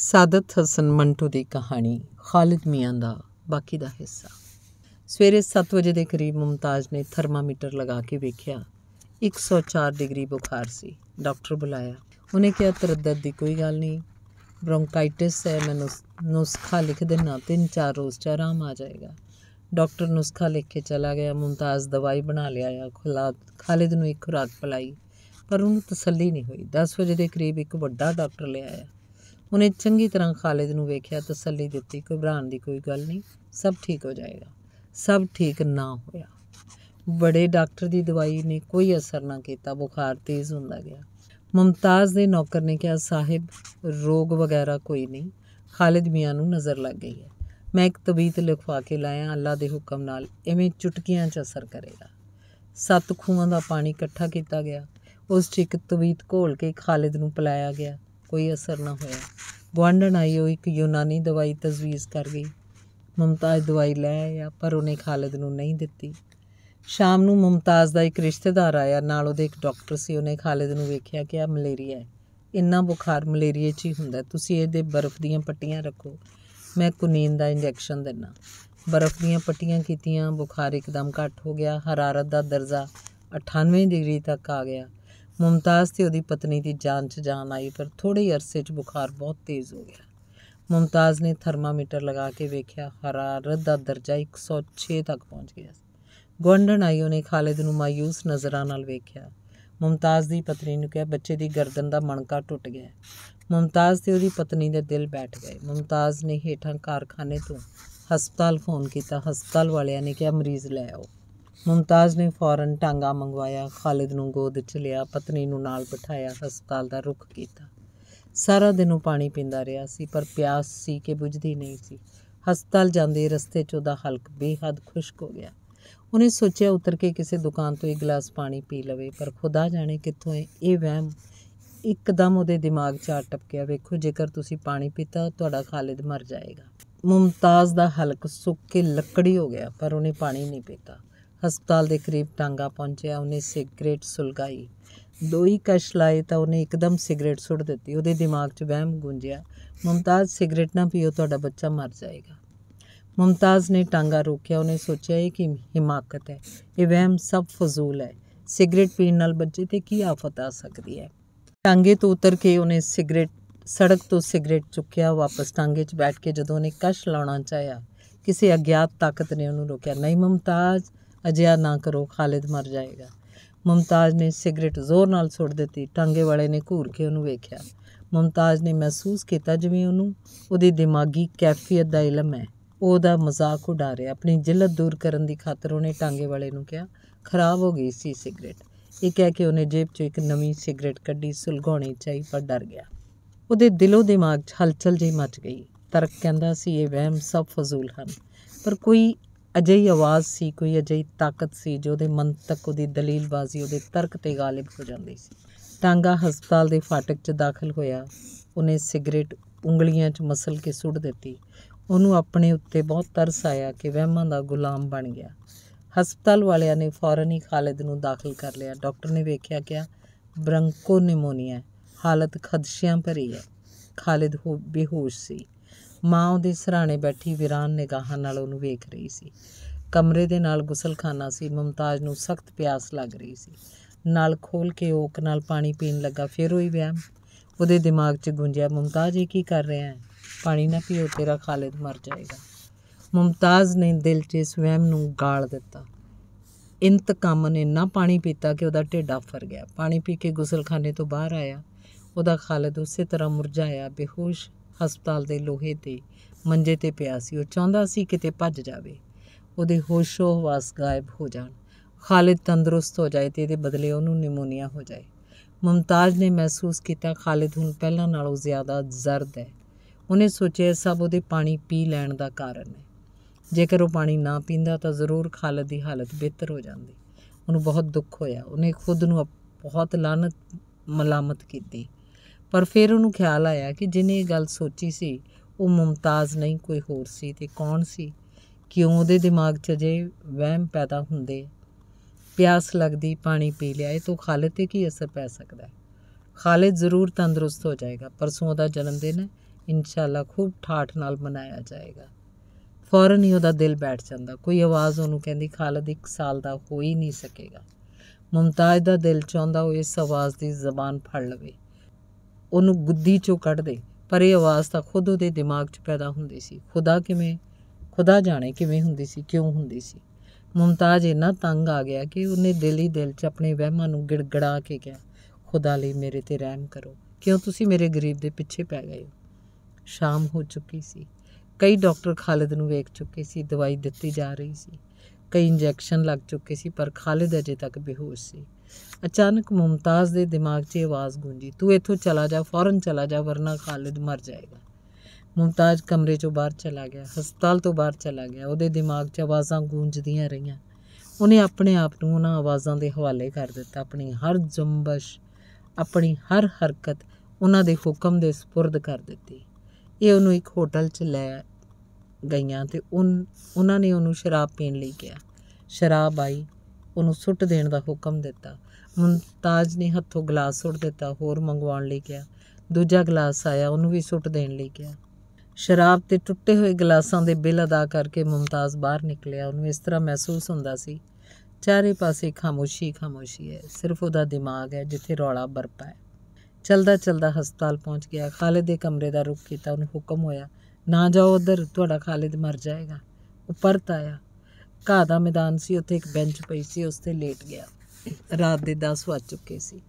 ਸਾਦਤ ਹਸਨ ਮੰਟੂ ਦੀ ਕਹਾਣੀ ਖਾਲਿਦ ਮੀਆਂ ਦਾ ਬਾਕੀ ਦਾ ਹਿੱਸਾ ਸਵੇਰੇ 7 ਵਜੇ ਦੇ ਕਰੀਬ ਮੁਮਤਾਜ਼ ਨੇ ਥਰਮਾਮੀਟਰ ਲਗਾ ਕੇ ਵੇਖਿਆ 104 ਡਿਗਰੀ ਬੁਖਾਰ ਸੀ ਡਾਕਟਰ ਬੁਲਾਇਆ ਉਹਨੇ ਕਿਹਾ ਤਰਦਦ ਦੀ ਕੋਈ ਗੱਲ ਨਹੀਂ ਬ੍ਰੌਂਕਾਈਟਿਸ ਹੈ ਮੈਨੂੰ ਨੁਸਖਾ ਲਿਖ ਦੇਣਾ ਤਿੰਨ ਚਾਰ ਰੋਜ਼ ਚ ਆਰਾਮ ਆ ਜਾਏਗਾ ਡਾਕਟਰ ਨੁਸਖਾ ਲਿਖ ਕੇ ਚਲਾ ਗਿਆ ਮੁਮਤਾਜ਼ ਦਵਾਈ ਬਣਾ ਲਿਆ ਖੁਲਾ ਖਾਲਿਦ ਨੂੰ ਇੱਕ ਖੁਰਾਕ ਪਲਾਈ ਪਰ ਉਹਨੂੰ ਤਸੱਲੀ ਨਹੀਂ ਹੋਈ 10 ਵਜੇ ਦੇ ਕਰੀਬ ਇੱਕ ਵੱਡਾ ਡਾਕਟਰ ਲਿਆਇਆ ਉਹਨੇ ਚੰਗੀ ਤਰ੍ਹਾਂ ਖਾਲਿਦ ਨੂੰ ਵੇਖਿਆ ਤਸੱਲੀ ਦਿੱਤੀ ਕੋਈ ਘਬਰਾਣ ਦੀ ਕੋਈ ਗੱਲ ਨਹੀਂ ਸਭ ਠੀਕ ਹੋ ਜਾਏਗਾ ਸਭ ਠੀਕ ਨਾ ਹੋਇਆ ਬੜੇ ਡਾਕਟਰ ਦੀ ਦਵਾਈ ਨੇ ਕੋਈ ਅਸਰ ਨਾ ਕੀਤਾ ਬੁਖਾਰ ਤੇਜ਼ ਹੁੰਦਾ ਗਿਆ ਮੁਮਤਾਜ਼ ਦੇ ਨੌਕਰ ਨੇ ਕਿਹਾ ਸਾਹਿਬ ਰੋਗ ਵਗੈਰਾ ਕੋਈ ਨਹੀਂ ਖਾਲਿਦ ਮੀਆਂ ਨੂੰ ਨਜ਼ਰ ਲੱਗ ਗਈ ਹੈ ਮੈਂ ਇੱਕ ਤਬੀਤ ਲਿਖਵਾ ਕੇ ਲਾਇਆ ਅੱਲਾ ਦੇ ਹੁਕਮ ਨਾਲ ਐਵੇਂ ਚੁਟਕੀਆਂ 'ਚ ਅਸਰ ਕਰੇਗਾ ਸੱਤ ਖੂਹਾਂ ਦਾ ਪਾਣੀ ਇਕੱਠਾ ਕੀਤਾ ਗਿਆ ਉਸ 'ਚ ਇੱਕ ਤਵੀਤ ਘੋਲ ਕੇ ਖਾਲਿਦ ਨੂੰ ਪਲਾਇਆ ਗਿਆ ਕੋਈ ਅਸਰ ਨਾ ਹੋਇਆ ਗਵਾਂਢਣ ਆਈ ਉਹ ਇੱਕ ਯੂਨਾਨੀ ਦਵਾਈ ਤਜਵੀਜ਼ ਕਰ ਗਈ ਮਮਤਾਜ਼ ਦਵਾਈ ਲੈ ਆਇਆ ਪਰ ਉਹਨੇ ਖਾਲਦ ਨੂੰ ਨਹੀਂ ਦਿੱਤੀ ਸ਼ਾਮ ਨੂੰ ਮਮਤਾਜ਼ ਦਾ ਇੱਕ ਰਿਸ਼ਤੇਦਾਰ ਆਇਆ ਨਾਲ ਉਹਦੇ ਇੱਕ ਡਾਕਟਰ ਸੀ ਉਹਨੇ ਖਾਲਦ ਨੂੰ ਵੇਖਿਆ ਕਿ ਆ ਮਲੇਰੀਆ ਹੈ ਇੰਨਾ ਬੁਖਾਰ ਮਲੇਰੀਆ 'ਚ ਹੀ ਹੁੰਦਾ ਤੁਸੀਂ ਇਹਦੇ ਬਰਫ਼ ਦੀਆਂ ਪੱਟੀਆਂ ਰੱਖੋ ਮੈਂ ਕੁਨੀਨ ਦਾ ਇੰਜੈਕਸ਼ਨ ਦਿੰਨਾ ਬਰਫ਼ ਦੀਆਂ ਪੱਟੀਆਂ ਕੀਤੀਆਂ ਬੁਖਾਰ ਇੱਕਦਮ ਘਟ ਹੋ ਗਿਆ ਹਰਾਰਤ ਦਾ ਦਰਜਾ 98 ਡਿਗਰੀ ਤੱਕ ਆ ਗਿਆ ਮੁਮਤਾਜ਼ ਤੇ ਉਹਦੀ ਪਤਨੀ ਦੀ ਜਾਨ 'ਚ ਜਾਨ ਆਈ ਪਰ ਥੋੜੇ ਅਰਸੇ 'ਚ ਬੁਖਾਰ ਬਹੁਤ ਤੇਜ਼ ਹੋ ਗਿਆ ਮੁਮਤਾਜ਼ ਨੇ ਥਰਮਾਮੀਟਰ ਲਗਾ ਕੇ ਵੇਖਿਆ ਹਰਾਰਤ ਦਾ ਦਰਜਾ 106 ਤੱਕ ਪਹੁੰਚ ਗਿਆ ਗੁੰਡਣ ਆਈ ਉਹਨੇ ਖਾਲਿਦ ਨੂੰ ਮਾਯੂਸ ਨਜ਼ਰਾਂ ਨਾਲ ਵੇਖਿਆ ਮੁਮਤਾਜ਼ ਦੀ ਪਤਨੀ ਨੂੰ ਕਿਹਾ ਬੱਚੇ ਦੀ ਗਰਦਨ ਦਾ ਮਣਕਾ ਟੁੱਟ ਗਿਆ ਮੁਮਤਾਜ਼ ਤੇ ਉਹਦੀ ਪਤਨੀ ਦੇ ਦਿਲ ਬੈਠ ਗਏ ਮੁਮਤਾਜ਼ ਨੇ ਹੇਠਾਂ ਕਾਰਖਾਨੇ ਤੋਂ ਹਸਪਤਾਲ ਫੋਨ ਕੀਤਾ ਹਸਪਤਾਲ ਵਾਲਿਆਂ ਨੇ ਕਿਹਾ ਮਰੀਜ਼ ਲੈ ਆਓ ਮੁਮਤਾਜ਼ ਨੇ ਫੌਰਨ ਟਾਂਗਾ ਮੰਗਵਾਇਆ ਖਾਲਿਦ ਨੂੰ ਗੋਦ 'ਚ ਲਿਆ ਪਤਨੀ ਨੂੰ ਨਾਲ ਬਿਠਾਇਆ ਹਸਪਤਾਲ ਦਾ ਰੁਖ ਕੀਤਾ ਸਾਰਾ ਦਿਨ ਉਹ ਪਾਣੀ ਪੀਂਦਾ ਰਿਹਾ ਸੀ ਪਰ ਪਿਆਸ ਸੀ ਕਿ ਬੁਝਦੀ ਨਹੀਂ ਸੀ ਹਸਪਤਾਲ ਜਾਂਦੇ ਰਸਤੇ 'ਚ ਉਹਦਾ ਹਲਕ ਬੇਹੱਦ ਖੁਸ਼ਕ ਹੋ ਗਿਆ ਉਹਨੇ ਸੋਚਿਆ ਉਤਰ ਕੇ ਕਿਸੇ ਦੁਕਾਨ ਤੋਂ ਇੱਕ ਗਲਾਸ ਪਾਣੀ ਪੀ ਲਵੇ ਪਰ ਖੁਦਾ ਜਾਣੇ ਕਿੱਥੋਂ ਇਹ ਵਹਿਮ ਇੱਕਦਮ ਉਹਦੇ ਦਿਮਾਗ 'ਚ ਆ ਟਪਕਿਆ ਵੇਖੋ ਜੇਕਰ ਤੁਸੀਂ ਪਾਣੀ ਪੀਤਾ ਤੁਹਾਡਾ ਖਾਲਿਦ ਮਰ ਜਾਏਗਾ ਮੁਮਤਾਜ਼ ਦਾ ਹਲਕ ਸੁੱਕ ਕੇ ਲੱਕੜੀ ਹੋ ਗਿਆ ਪਰ ਉਹਨੇ ਪਾਣੀ ਨਹੀਂ ਪੀਤਾ ਹਸਪਤਾਲ ਦੇ ਕਰੀਬ ਟਾਂਗਾ ਪਹੁੰਚਿਆ ਉਹਨੇ ਸਿਗਰਟ ਸੁਲਗਾਈ ਦੋਈ ਕਸ਼ ਲਾਏ ਤਾਂ ਉਹਨੇ ਇੱਕਦਮ ਸਿਗਰਟ ਸੁੱਟ ਦਿੱਤੀ ਉਹਦੇ ਦਿਮਾਗ 'ਚ ਵਹਿਮ ਗੂੰਜਿਆ ਮੁਮਤਾਜ਼ ਸਿਗਰਟ ਨਾ ਪੀਓ ਤੁਹਾਡਾ ਬੱਚਾ ਮਰ ਜਾਏਗਾ ਮੁਮਤਾਜ਼ ਨੇ ਟਾਂਗਾ ਰੋਕਿਆ ਉਹਨੇ ਸੋਚਿਆ ਇਹ ਕਿ ਹਿਮਾਕਤ ਹੈ ਇਹ ਵਹਿਮ ਸਭ ਫਜ਼ੂਲ ਹੈ ਸਿਗਰਟ ਪੀਣ ਨਾਲ ਬੱਚੇ ਤੇ ਕੀ ਆਫਤ ਆ ਸਕਦੀ ਹੈ ਟਾਂਗੇ ਤੋਂ ਉਤਰ ਕੇ ਉਹਨੇ ਸਿਗਰਟ ਸੜਕ ਤੋਂ ਸਿਗਰਟ ਚੁੱਕਿਆ ਵਾਪਸ ਟਾਂਗੇ 'ਚ ਬੈਠ ਕੇ ਜਦੋਂ ਉਹਨੇ ਕਸ਼ ਲਾਉਣਾ ਚਾਹਿਆ ਕਿਸੇ ਅਗਿਆਤ ਤਾਕਤ ਨੇ ਉਹਨੂੰ ਰੋਕਿਆ ਨਹੀਂ ਮੁਮਤਾਜ਼ ਅਜਿਹਾ ਨਾ ਕਰੋ ਖਾਲਿਦ ਮਰ ਜਾਏਗਾ ਮਮਤਾਜ ਨੇ ਸਿਗਰਟ ਜ਼ੋਰ ਨਾਲ ਸੁੱਟ ਦਿੱਤੀ ਟਾਂਗੇ ਵਾਲੇ ਨੇ ਘੂਰ ਕੇ ਉਹਨੂੰ ਵੇਖਿਆ ਮਮਤਾਜ ਨੇ ਮਹਿਸੂਸ ਕੀਤਾ ਜਿਵੇਂ ਉਹਨੂੰ ਉਹਦੀ ਦਿਮਾਗੀ ਕੈਫੀਅਤ ਦਾ ਇਲਮ ਹੈ ਉਹਦਾ ਮਜ਼ਾਕ ਉਡਾ ਰਿਹਾ ਆਪਣੀ ਜਿਲਤ ਦੂਰ ਕਰਨ ਦੀ ਖਾਤਰ ਉਹਨੇ ਟਾਂਗੇ ਵਾਲੇ ਨੂੰ ਕਿਹਾ ਖਰਾਬ ਹੋ ਗਈ ਸੀ ਸਿਗਰਟ ਇਹ ਕਹਿ ਕੇ ਉਹਨੇ ਜੇਬ 'ਚੋਂ ਇੱਕ ਨਵੀਂ ਸਿਗਰਟ ਕੱਢੀ ਸੁਲਗਾਉਣੀ ਚਾਹੀ ਪਰ ਡਰ ਗਿਆ ਉਹਦੇ ਦਿਲੋਂ ਦਿਮਾਗ 'ਚ ਹਲਚਲ ਜਿਹੀ ਮਚ ਗਈ ਤਰਕ ਕਹਿੰਦਾ ਸੀ ਇਹ ਵਹਿਮ ਸਭ ਫਜ਼ੂਲ ਹਨ ਪਰ ਕੋਈ ਅਜਿਹੀ ਆਵਾਜ਼ ਸੀ ਕੋਈ ਅਜਿਹੀ ਤਾਕਤ ਸੀ ਜੋ ਉਹਦੇ ਮੰਤਕ ਉਹਦੀ ਦਲੀਲਬਾਜ਼ੀ ਉਹਦੇ ਤਰਕ ਤੇ ਗਾਲਿਬ ਹੋ ਜਾਂਦੀ ਸੀ ਟਾਂਗਾ ਹਸਪਤਾਲ ਦੇ ਫਾਟਕ 'ਚ ਦਾਖਲ ਹੋਇਆ ਉਹਨੇ ਸਿਗਰਟ ਉਂਗਲੀਆਂ 'ਚ ਮਸਲ ਕੇ ਸੁੱਟ ਦਿੱਤੀ ਉਹਨੂੰ ਆਪਣੇ ਉੱਤੇ ਬਹੁਤ ਤਰਸ ਆਇਆ ਕਿ ਵਹਿਮਾਂ ਦਾ ਗੁਲਾਮ ਬਣ ਗਿਆ ਹਸਪਤਾਲ ਵਾਲਿਆਂ ਨੇ ਫੌਰਨ ਹੀ ਖਾਲਿਦ ਨੂੰ ਦਾਖਲ ਕਰ ਲਿਆ ਡਾਕਟਰ ਨੇ ਵੇਖਿਆ ਕਿ ਬ੍ਰੰਕੋ ਨਿਮੋਨੀਆ ਹਾਲਤ ਖਦਸ਼ਿਆਂ ਭਰੀ ਹੈ ਖਾਲਿਦ ਹੋ ਬੇਹੋਸ਼ ਸੀ ਮਾਂ ਉਹਦੇ ਸਹਰਾਣੇ ਬੈਠੀ ਵਿਰਾਨ ਨਿਗਾਹਾਂ ਨਾਲ ਉਹਨੂੰ ਵੇਖ ਰਹੀ ਸੀ ਕਮਰੇ ਦੇ ਨਾਲ ਗੁਸਲਖਾਨਾ ਸੀ ਮੁਮਤਾਜ਼ ਨੂੰ ਸਖਤ ਪਿਆਸ ਲੱਗ ਰਹੀ ਸੀ ਨਾਲ ਖੋਲ ਕੇ ਓਕ ਨਾਲ ਪਾਣੀ ਪੀਣ ਲੱਗਾ ਫਿਰ ਹੋਈ ਵਿਆਹ ਉਹਦੇ ਦਿਮਾਗ 'ਚ ਗੁੰਜਿਆ ਮੁਮਤਾਜ਼ ਇਹ ਕੀ ਕਰ ਰਿਹਾ ਹੈ ਪਾਣੀ ਨਾ ਪੀਓ ਤੇਰਾ ਖਾਲਿਦ ਮਰ ਜਾਏਗਾ ਮੁਮਤਾਜ਼ ਨੇ ਦਿਲ 'ਚ ਇਸ ਵਹਿਮ ਨੂੰ ਗਾਲ ਦਿੱਤਾ ਇੰਤਕਾਮ ਨੇ ਨਾ ਪਾਣੀ ਪੀਤਾ ਕਿ ਉਹਦਾ ਢਿੱਡ ਆਫਰ ਗਿਆ ਪਾਣੀ ਪੀ ਕੇ ਗੁਸਲਖਾਨੇ ਤੋਂ ਬਾਹਰ ਆਇਆ ਉਹਦਾ ਖਾਲਿਦ ਉਸੇ ਤਰ੍ਹਾਂ ਮੁਰਝਾਇਆ ਬੇਹੋਸ਼ ਹਸਪਤਾਲ ਦੇ ਲੋਹੇ ਤੇ ਮੰਜੇ ਤੇ ਪਿਆ ਸੀ ਉਹ ਚਾਹੁੰਦਾ ਸੀ ਕਿਤੇ ਭੱਜ ਜਾਵੇ ਉਹਦੇ ਹੋਸ਼ੋ ਹਵਾਸ ਗਾਇਬ ਹੋ ਜਾਣ ਖਾਲਿਦ ਤੰਦਰੁਸਤ ਹੋ ਜਾਏ ਤੇ ਇਹਦੇ ਬਦਲੇ ਉਹਨੂੰ ਨਿਮੋਨੀਆ ਹੋ ਜਾਏ ਮਮਤਾਜ ਨੇ ਮਹਿਸੂਸ ਕੀਤਾ ਖਾਲਿਦ ਹੁਣ ਪਹਿਲਾਂ ਨਾਲੋਂ ਜ਼ਿਆਦਾ ਜ਼ਰਦ ਹੈ ਉਹਨੇ ਸੋਚਿਆ ਸਭ ਉਹਦੇ ਪਾਣੀ ਪੀ ਲੈਣ ਦਾ ਕਾਰਨ ਹੈ ਜੇਕਰ ਉਹ ਪਾਣੀ ਨਾ ਪੀਂਦਾ ਤਾਂ ਜ਼ਰੂਰ ਖਾਲਿਦ ਦੀ ਹਾਲਤ ਬਿਹਤਰ ਹੋ ਜਾਂਦੀ ਉਹਨੂੰ ਬਹੁਤ ਦੁੱਖ ਹੋਇਆ ਉਹਨੇ ਖੁਦ ਨੂੰ ਬਹੁਤ ਲਾਨਤ ਮਲਾਮਤ ਕੀਤੀ ਪਰ ਫਿਰ ਉਹਨੂੰ ਖਿਆਲ ਆਇਆ ਕਿ ਜਿਹਨੇ ਇਹ ਗੱਲ ਸੋਚੀ ਸੀ ਉਹ ਮੁਮਤਾਜ਼ ਨਹੀਂ ਕੋਈ ਹੋਰ ਸੀ ਤੇ ਕੌਣ ਸੀ ਕਿਉਂ ਉਹਦੇ ਦਿਮਾਗ 'ਚ ਜੇ ਵਹਿਮ ਪੈਦਾ ਹੁੰਦੇ ਪਿਆਸ ਲੱਗਦੀ ਪਾਣੀ ਪੀ ਲਿਆ ਇਹ ਤੋਂ ਖਾਲਿਦ ਤੇ ਕੀ ਅਸਰ ਪੈ ਸਕਦਾ ਹੈ ਖਾਲਿਦ ਜ਼ਰੂਰ ਤੰਦਰੁਸਤ ਹੋ ਜਾਏਗਾ ਪਰਸੋਂ ਉਹਦਾ ਜਨਮ ਦਿਨ ਹੈ ਇਨਸ਼ਾਅੱਲਾ ਖੂਬ ਠਾਠ ਨਾਲ ਮਨਾਇਆ ਜਾਏਗਾ ਫੌਰਨ ਹੀ ਉਹਦਾ ਦਿਲ ਬੈਠ ਜਾਂਦਾ ਕੋਈ ਆਵਾਜ਼ ਉਹਨੂੰ ਕਹਿੰਦੀ ਖਾਲਦ ਇੱਕ ਸਾਲ ਦਾ ਹੋ ਹੀ ਨਹੀਂ ਸਕੇਗਾ ਮੁਮਤਾਜ਼ ਦਾ ਦਿਲ ਚਾਹੁੰਦਾ ਉਹ ਇਸ ਆਵਾਜ਼ ਦੀ ਜ਼ਬਾਨ ਫੜ ਲਵੇ ਉਹਨੂੰ ਗੁੱਦੀ ਚੋਂ ਕੱਢਦੇ ਪਰ ਇਹ ਆਵਾਜ਼ ਤਾਂ ਖੁਦ ਉਹਦੇ ਦਿਮਾਗ 'ਚ ਪੈਦਾ ਹੁੰਦੀ ਸੀ ਖੁਦਾ ਕਿਵੇਂ ਖੁਦਾ ਜਾਣੇ ਕਿਵੇਂ ਹੁੰਦੀ ਸੀ ਕਿਉਂ ਹੁੰਦੀ ਸੀ ਮੁਮਤਾਜ਼ ਇੰਨਾ ਤੰਗ ਆ ਗਿਆ ਕਿ ਉਹਨੇ ਦਿਲ ਹੀ ਦਿਲ 'ਚ ਆਪਣੇ ਵਹਿਮਾਂ ਨੂੰ ਗਿੜਗੜਾ ਕੇ ਕਿਹਾ ਖੁਦਾ ਲਈ ਮੇਰੇ ਤੇ ਰਹਿਮ ਕਰੋ ਕਿਉਂ ਤੁਸੀਂ ਮੇਰੇ ਗਰੀਬ ਦੇ ਪਿੱਛੇ ਪੈ ਗਏ ਹੋ ਸ਼ਾਮ ਹੋ ਚੁੱਕੀ ਸੀ ਕਈ ਡਾਕਟਰ ਖਾਲਿਦ ਨੂੰ ਵੇਖ ਚੁੱਕੇ ਸੀ ਦਵਾਈ ਦਿੱਤੀ ਜਾ ਰਹੀ ਸੀ ਕਈ ਇੰਜੈਕਸ਼ਨ ਲੱਗ ਚੁੱਕੇ ਸੀ ਪਰ ਖਾਲਿਦ ਅਜੇ ਤੱਕ ਬੇਹੋਸ਼ ਸੀ ਅਚਾਨਕ ਮੁਮਤਾਜ਼ ਦੇ ਦਿਮਾਗ 'ਚ ਆਵਾਜ਼ ਗੂੰਜੀ ਤੂੰ ਇੱਥੋਂ ਚਲਾ ਜਾ ਫੌਰਨ ਚਲਾ ਜਾ ਵਰਨਾ ਖਾਲਿਦ ਮਰ ਜਾਏਗਾ ਮੁਮਤਾਜ਼ ਕਮਰੇ 'ਚੋਂ ਬਾਹਰ ਚਲਾ ਗਿਆ ਹਸਪਤਾਲ ਤੋਂ ਬਾਹਰ ਚਲਾ ਗਿਆ ਉਹਦੇ ਦਿਮਾਗ 'ਚ ਆਵਾਜ਼ਾਂ ਗੂੰਜਦੀਆਂ ਰਹੀਆਂ ਉਹਨੇ ਆਪਣੇ ਆਪ ਨੂੰ ਉਹਨਾਂ ਆਵਾਜ਼ਾਂ ਦੇ ਹਵਾਲੇ ਕਰ ਦਿੱਤਾ ਆਪਣੀ ਹਰ ਜੰਬਸ਼ ਆਪਣੀ ਹਰ ਹਰਕਤ ਉਹਨਾਂ ਦੇ ਹੁਕਮ ਦੇ سپرد ਕਰ ਦਿੱਤੀ ਇਹ ਉਹਨੂੰ ਇੱਕ ਹੋਟਲ 'ਚ ਲੈ ਗਈਆਂ ਤੇ ਉਹ ਉਹਨਾਂ ਨੇ ਉਹਨੂੰ ਸ਼ਰਾਬ ਪੀਣ ਲਈ ਕਿਹਾ ਸ਼ਰਾਬ ਆਈ ਉਹਨੂੰ ਸੁੱਟ ਦੇਣ ਦਾ ਹੁਕਮ ਦਿੱਤਾ ਮੁਮਤਾਜ਼ ਨੇ ਹੱਥੋਂ ਗਲਾਸ ਸੁੱਟ ਦਿੱਤਾ ਹੋਰ ਮੰਗਵਾਉਣ ਲਈ ਕਿਹਾ ਦੂਜਾ ਗਲਾਸ ਆਇਆ ਉਹਨੂੰ ਵੀ ਸੁੱਟ ਦੇਣ ਲਈ ਕਿਹਾ ਸ਼ਰਾਬ ਤੇ ਟੁੱਟੇ ਹੋਏ ਗਲਾਸਾਂ ਦੇ ਬਿੱਲ ਅਦਾ ਕਰਕੇ ਮੁਮਤਾਜ਼ ਬਾਹਰ ਨਿਕਲਿਆ ਉਹਨੂੰ ਇਸ ਤਰ੍ਹਾਂ ਮਹਿਸੂਸ ਹੁੰਦਾ ਸੀ ਚਾਰੇ ਪਾਸੇ ਖਾਮੋਸ਼ੀ ਖਾਮੋਸ਼ੀ ਹੈ ਸਿਰਫ ਉਹਦਾ ਦਿਮਾਗ ਹੈ ਜਿੱਥੇ ਰੌਲਾ ਵਰਪਾ ਹੈ ਚਲਦਾ ਚਲਦਾ ਹਸਪਤਾਲ ਪਹੁੰਚ ਗਿਆ ਖਾਲਿਦ ਦੇ ਕਮਰੇ ਦਾ ਰੁਖ ਕੀਤਾ ਉਹਨੂੰ ਹੁਕਮ ਹੋਇਆ ਨਾ ਜਾਓ ਉਧਰ ਤੁਹਾਡਾ ਖਾਲਿਦ ਮਰ ਜਾਏਗਾ ਉਹ ਪਰਤ ਆਇਆ ਘਾਹ ਦਾ ਮੈਦਾਨ ਸੀ ਉੱਥੇ ਇੱਕ ਬੈਂਚ ਪਈ ਸੀ ਉਸ ਤੇ ਲੇਟ ਗਿਆ ਰਾਤ ਦੇ 10 ਵਜ ਚੁੱਕੇ ਸੀ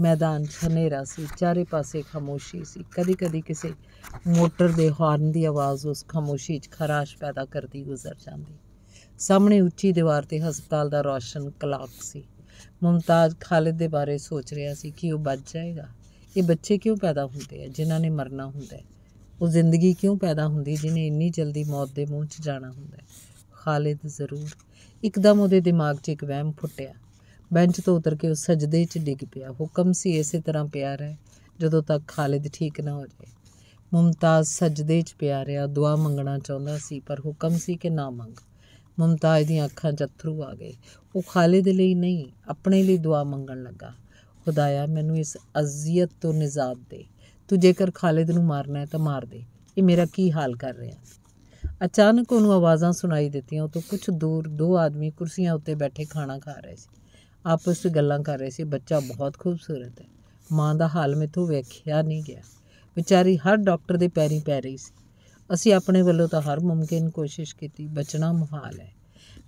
ਮੈਦਾਨ ਹਨੇਰਾ ਸੀ ਚਾਰੇ ਪਾਸੇ ਖਾਮੋਸ਼ੀ ਸੀ ਕਦੀ-ਕਦੀ ਕਿਸੇ ਮੋਟਰ ਦੇ ਹਾਰਨ ਦੀ ਆਵਾਜ਼ ਉਸ ਖਾਮੋਸ਼ੀ 'ਚ ਖਰਾਸ਼ ਪੈਦਾ ਕਰਦੀ ਗੁਜ਼ਰ ਜਾਂਦੀ ਸਾਹਮਣੇ ਉੱਚੀ ਦੀਵਾਰ ਤੇ ਹਸਪਤਾਲ ਦਾ ਰੋਸ਼ਨ ਕਲਾਕ ਸੀ ਮੁਮਤਾਜ਼ ਖਾਲਿਦ ਦੇ ਬਾਰੇ ਸੋਚ ਰਿਹਾ ਸੀ ਕਿ ਉਹ ਬਚ ਜਾਏਗਾ ਇਹ ਬੱਚੇ ਕਿਉਂ ਪੈਦਾ ਹੁੰਦੇ ਆ ਜਿਨ੍ਹਾਂ ਨੇ ਮਰਨਾ ਹੁੰਦਾ ਉਹ ਜ਼ਿੰਦਗੀ ਕਿਉਂ ਪੈਦਾ ਹੁੰਦੀ ਜਿਨੇ ਇੰਨੀ ਜਲਦੀ ਮੌਤ ਦੇ ਮੂੰਹ 'ਚ ਜਾਣਾ ਹੁੰਦਾ ਖਾਲਿਦ ਜ਼ਰੂਰ ਇੱਕਦਮ ਉਹਦੇ ਦਿਮਾਗ 'ਚ ਇੱਕ ਵਹਿਮ ਫੁੱਟਿਆ ਬੈਂਚ ਤੋਂ ਉਤਰ ਕੇ ਉਹ ਸਜਦੇ 'ਚ ਡਿੱਗ ਪਿਆ ਹੁਕਮ ਸੀ ਇਸੇ ਤਰ੍ਹਾਂ ਪਿਆ ਰਹੇ ਜਦੋਂ ਤੱਕ ਖਾਲਿਦ ਠੀਕ ਨਾ ਹੋ ਜਾਏ ਮੁਮਤਾਜ਼ ਸਜਦੇ 'ਚ ਪਿਆ ਰਿਹਾ ਦੁਆ ਮੰਗਣਾ ਚਾਹੁੰਦਾ ਸੀ ਪਰ ਹੁਕਮ ਸੀ ਕਿ ਨਾ ਮੰਗ ਮੁਮਤਾਜ਼ ਦੀਆਂ ਅੱਖਾਂ 'ਚ ਅਥਰੂ ਆ ਗਏ ਉਹ ਖਾਲਿਦ ਲਈ ਨਹੀਂ ਆਪਣੇ ਲਈ ਦੁਆ ਮੰਗਣ ਲੱਗਾ ਖੁਦਾਇਆ ਮੈਨੂੰ ਇਸ ਅਜ਼ੀਅਤ ਤੋਂ ਨਿਜ਼ਾਤ ਦੇ ਤੂੰ ਜੇਕਰ ਖਾਲਿਦ ਨੂੰ ਮਾਰਨਾ ਹੈ ਤਾਂ ਮਾਰ ਦੇ ਇਹ ਮੇਰਾ ਕੀ ਹਾਲ ਕਰ ਰਿਹਾ ਅਚਾਨਕ ਉਹਨੂੰ ਆਵਾਜ਼ਾਂ ਸੁਣਾਈ ਦਿੱਤੀਆਂ ਉਹ ਤੋਂ ਕੁਝ ਦੂਰ ਦੋ ਆਦਮੀ ਕੁਰਸੀਆਂ ਉੱਤੇ ਬੈਠੇ ਖਾਣਾ ਖਾ ਰਹੇ ਸੀ ਆਪਸ ਵਿੱਚ ਗੱਲਾਂ ਕਰ ਰਹੇ ਸੀ ਬੱਚਾ ਬਹੁਤ ਖੂਬਸੂਰਤ ਹੈ ਮਾਂ ਦਾ ਹਾਲ ਮੈਥੋਂ ਵੇਖਿਆ ਨਹੀਂ ਗਿਆ ਵਿਚਾਰੀ ਹਰ ਡਾਕਟਰ ਦੇ ਪੈਰੀ ਪੈ ਰਹੀ ਸੀ ਅਸੀਂ ਆਪਣੇ ਵੱਲੋਂ ਤਾਂ ਹਰ ਮੁਮਕਿਨ ਕੋਸ਼ਿਸ਼ ਕੀਤੀ ਬਚਣਾ ਮੁਹਾਲ ਹੈ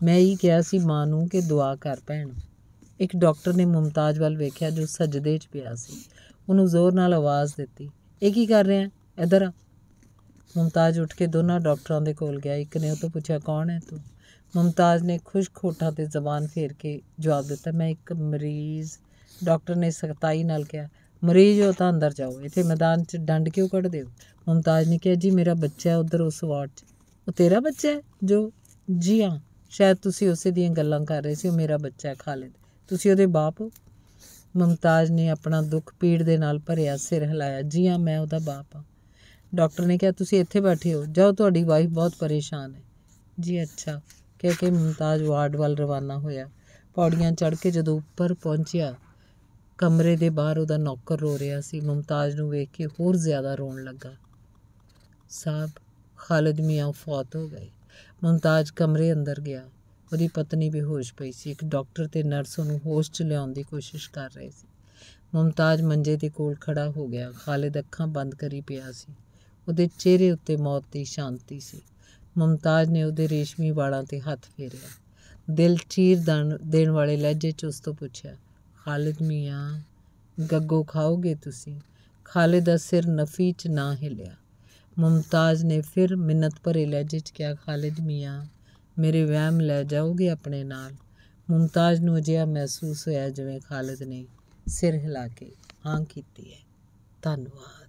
ਮੈਂ ਹੀ ਕਿਹਾ ਸੀ ਮਾਂ ਨੂੰ ਕਿ ਦੁਆ ਕਰ ਭੈਣ ਇੱਕ ਡਾਕਟਰ ਨੇ ਮੁਮਤਾਜ਼ ਵੱਲ ਵੇਖਿਆ ਜੋ ਸਜਦੇ 'ਚ ਪਿਆ ਸੀ ਉਹਨੂੰ ਜ਼ੋਰ ਨਾਲ ਆਵਾਜ਼ ਦਿੱਤੀ ਇਹ ਕੀ ਕਰ ਰਿਹਾ ਹੈ ਇਧਰ ਆ ਮੁਮਤਾਜ਼ ਉੱਠ ਕੇ ਦੋਨਾਂ ਡਾਕਟਰਾਂ ਦੇ ਕੋਲ ਗਿਆ ਇੱਕ ਨੇ ਉਹ ਤੋਂ ਪੁੱਛਿਆ ਕੌਣ ਹੈ ਤੂੰ ਮੁਮਤਾਜ਼ ਨੇ ਖੋਟਾ ਤੇ ਜ਼ਬਾਨ ਫੇਰ ਕੇ ਜਵਾਬ ਦਿੱਤਾ ਮੈਂ ਇੱਕ ਮਰੀਜ਼ ਡਾਕਟਰ ਨੇ ਸਖਤਾਈ ਨਾਲ ਕਿਹਾ ਮਰੀਜ਼ ਹੋ ਤਾਂ ਅੰਦਰ ਜਾਓ ਇੱਥੇ ਮੈਦਾਨ 'ਚ ਡੰਡ ਕਿਉਂ ਕੱਢਦੇ ਹੋ ਮੁਮਤਾਜ਼ ਨੇ ਕਿਹਾ ਜੀ ਮੇਰਾ ਬੱਚਾ ਹੈ ਉਧਰ ਉਸ ਵਾਰਡ 'ਚ ਉਹ ਤੇਰਾ ਬੱਚਾ ਹੈ ਜੋ ਜੀ ਹਾਂ ਸ਼ਾਇਦ ਤੁਸੀਂ ਉਸੇ ਦੀਆਂ ਗੱਲਾਂ ਕਰ ਰਹੇ ਸੀ ਉਹ ਮੇਰਾ ਬੱਚਾ ਹੈ ਖਾਲਿਦ ਤੁਸੀਂ ਉਹਦੇ ਬਾਪ ਮਮਤਾਜ ਨੇ ਆਪਣਾ ਦੁੱਖ ਪੀੜ ਦੇ ਨਾਲ ਭਰਿਆ ਸਿਰ ਹਿਲਾਇਆ ਜੀ ਹਾਂ ਮੈਂ ਉਹਦਾ ਬਾਪ ਹਾਂ ਡਾਕਟਰ ਨੇ ਕਿਹਾ ਤੁਸੀਂ ਇੱਥੇ ਬੈਠੇ ਹੋ ਜਾਓ ਤੁਹਾਡੀ ਵਾਈਫ ਬਹੁਤ ਪਰੇਸ਼ਾਨ ਹੈ ਜੀ ਅੱਛਾ ਕਹਿ ਕਿ ਮਮਤਾਜ ਵਾਰਡ ਵੱਲ ਰਵਾਨਾ ਹੋਇਆ ਪੌੜੀਆਂ ਚੜ੍ਹ ਕੇ ਜਦੋਂ ਉੱਪਰ ਪਹੁੰਚਿਆ ਕਮਰੇ ਦੇ ਬਾਹਰ ਉਹਦਾ ਨੌਕਰ ਰੋ ਰਿਹਾ ਸੀ ਮਮਤਾਜ ਨੂੰ ਵੇਖ ਕੇ ਹੋਰ ਜ਼ਿਆਦਾ ਰੋਣ ਲੱਗਾ ਸਾਬ ਖਾਲਦ ਮੀਆਂ ਫੌਤ ਹੋ ਗਏ ਮਮਤਾਜ ਕਮਰੇ ਅੰਦਰ ਗਿਆ ਉਹਦੀ ਪਤਨੀ ਬੇਹੋਸ਼ ਪਈ ਸੀ ਇੱਕ ਡਾਕਟਰ ਤੇ ਨਰਸ ਉਹਨੂੰ ਹੋਸ਼ 'ਚ ਲਿਆਉਣ ਦੀ ਕੋਸ਼ਿਸ਼ ਕਰ ਰਹੇ ਸੀ ਮੁਮਤਾਜ਼ ਮੰਜੇ ਦੇ ਕੋਲ ਖੜਾ ਹੋ ਗਿਆ ਖਾਲਿਦ ਅੱਖਾਂ ਬੰਦ ਕਰੀ ਪਿਆ ਸੀ ਉਹਦੇ ਚਿਹਰੇ ਉੱਤੇ ਮੌਤ ਦੀ ਸ਼ਾਂਤੀ ਸੀ ਮੁਮਤਾਜ਼ ਨੇ ਉਹਦੇ ਰੇਸ਼ਮੀ ਵਾਲਾਂ ਤੇ ਹੱਥ ਫੇਰਿਆ ਦਿਲ ਚੀਰ ਦੇਣ ਵਾਲੇ ਲਹਿਜੇ 'ਚ ਉਸ ਤੋਂ ਪੁੱਛਿਆ ਖਾਲਿਦ ਮੀਆਂ ਗੱਗੋ ਖਾਓਗੇ ਤੁਸੀਂ ਖਾਲਿਦ ਦਾ ਸਿਰ ਨਫੀ 'ਚ ਨਾ ਹਿਲਿਆ ਮੁਮਤਾਜ਼ ਨੇ ਫਿਰ ਮਿੰਨਤ ਭਰੇ ਲਹਿਜੇ 'ਚ ਕਿਹਾ ਖਾਲਿਦ ਮੀਆਂ ਮੇਰੇ ਵਹਿਮ ਲੈ ਜਾਓਗੇ ਆਪਣੇ ਨਾਲ ਮੁਮਤਾਜ਼ ਨੂੰ ਅਜਿਹਾ ਮਹਿਸੂਸ ਹੋਇਆ ਜਿਵੇਂ ਖਾਲਦ ਨੇ ਸਿਰ ਹਿਲਾ ਕੇ ਹਾਂ ਕੀਤੀ ਹੈ ਧੰਨਵਾਦ